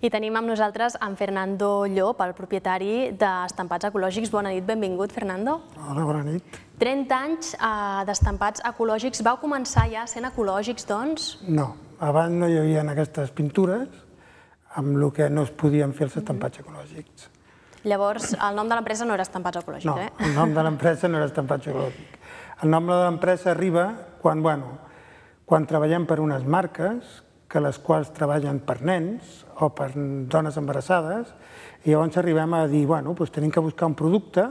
I tenim amb nosaltres en Fernando Llop, el propietari d'Estampats Ecològics. Bona nit, benvingut, Fernando. Hola, bona nit. 30 anys eh, d'estampats ecològics. Vau començar ja sent ecològics, doncs? No, abans no hi havia aquestes pintures amb el que no es podien fer els estampats mm-hmm. ecològics. Llavors, el nom de l'empresa no era estampats ecològics, eh? No, el nom de l'empresa no era estampats ecològics. El nom de l'empresa arriba quan, bueno, quan treballem per unes marques que les quals treballen per nens o per dones embarassades, i llavors arribem a dir, bueno, doncs tenim que buscar un producte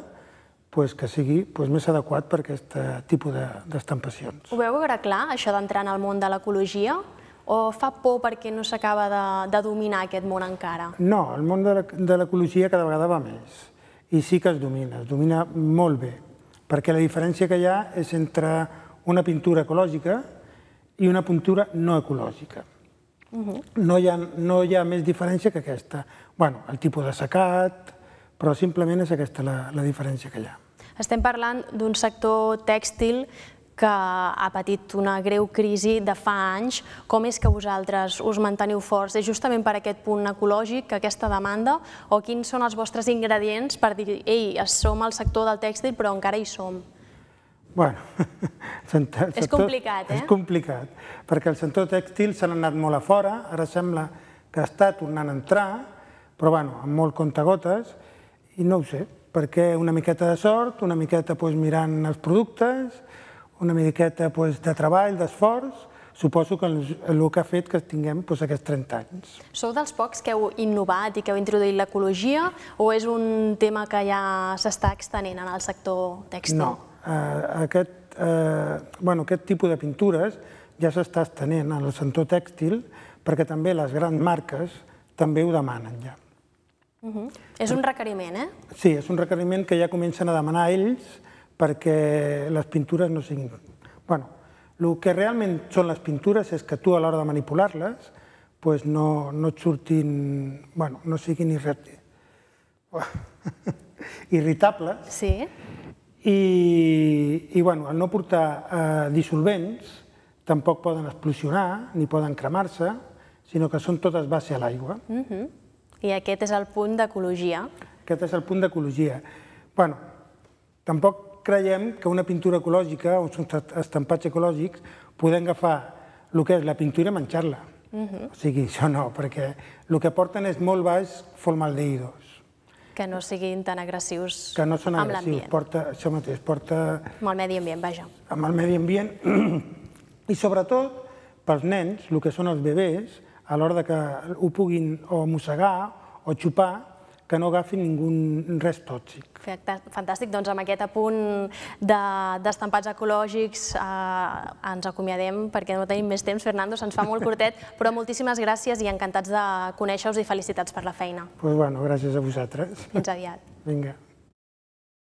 pues, doncs que sigui pues, doncs més adequat per a aquest eh, tipus d'estampacions. De, Ho veu veure clar, això d'entrar en el món de l'ecologia? O fa por perquè no s'acaba de, de dominar aquest món encara? No, el món de l'ecologia cada vegada va més. I sí que es domina, es domina molt bé. Perquè la diferència que hi ha és entre una pintura ecològica i una pintura no ecològica. Uh -huh. no, hi ha, no hi ha més diferència que aquesta. bueno, el tipus de secat, però simplement és aquesta la, la diferència que hi ha. Estem parlant d'un sector tèxtil que ha patit una greu crisi de fa anys. Com és que vosaltres us manteniu forts? És justament per aquest punt ecològic, aquesta demanda, o quins són els vostres ingredients per dir, ei, som al sector del tèxtil però encara hi som? Bueno, sector, és complicat, eh? És complicat, perquè el sector tèxtil s'ha anat molt a fora, ara sembla que està tornant a entrar, però bueno, amb molt contagotes, i no ho sé, perquè una miqueta de sort, una miqueta doncs, mirant els productes, una miqueta doncs, de treball, d'esforç, suposo que el que ha fet que tinguem doncs, aquests 30 anys. Sou dels pocs que heu innovat i que heu introduït l'ecologia o és un tema que ja s'està extenent en el sector tèxtil? No, Eh, aquest, eh, bueno, aquest tipus de pintures ja s'està estenent en el sector tèxtil perquè també les grans marques també ho demanen ja. Uh -huh. És un requeriment, eh? Sí, és un requeriment que ja comencen a demanar ells perquè les pintures no siguin... Bueno, el que realment són les pintures és que tu a l'hora de manipular-les pues no, no et surtin... Bueno, no siguin irre... irritables. Sí i, i bueno, al no portar eh, dissolvents, tampoc poden explosionar ni poden cremar-se, sinó que són totes base a l'aigua. Uh -huh. I aquest és el punt d'ecologia. Aquest és el punt d'ecologia. bueno, tampoc creiem que una pintura ecològica o uns estampats ecològics poden agafar el que és la pintura i menjar-la. Uh -huh. O sigui, això no, perquè el que porten és molt baix formaldehídos que no siguin tan agressius Que no són agressius, porta, això mateix, porta... Amb el medi ambient, vaja. Amb el medi ambient i sobretot pels nens, el que són els bebès, a l'hora que ho puguin o mossegar o xupar, que no agafi ningú res tòxic. Fantàstic, doncs amb aquest apunt d'estampats de, ecològics eh, ens acomiadem perquè no tenim més temps, Fernando, se'ns fa molt curtet, però moltíssimes gràcies i encantats de conèixer-vos i felicitats per la feina. Pues doncs, bueno, gràcies a vosaltres. Fins aviat. Vinga.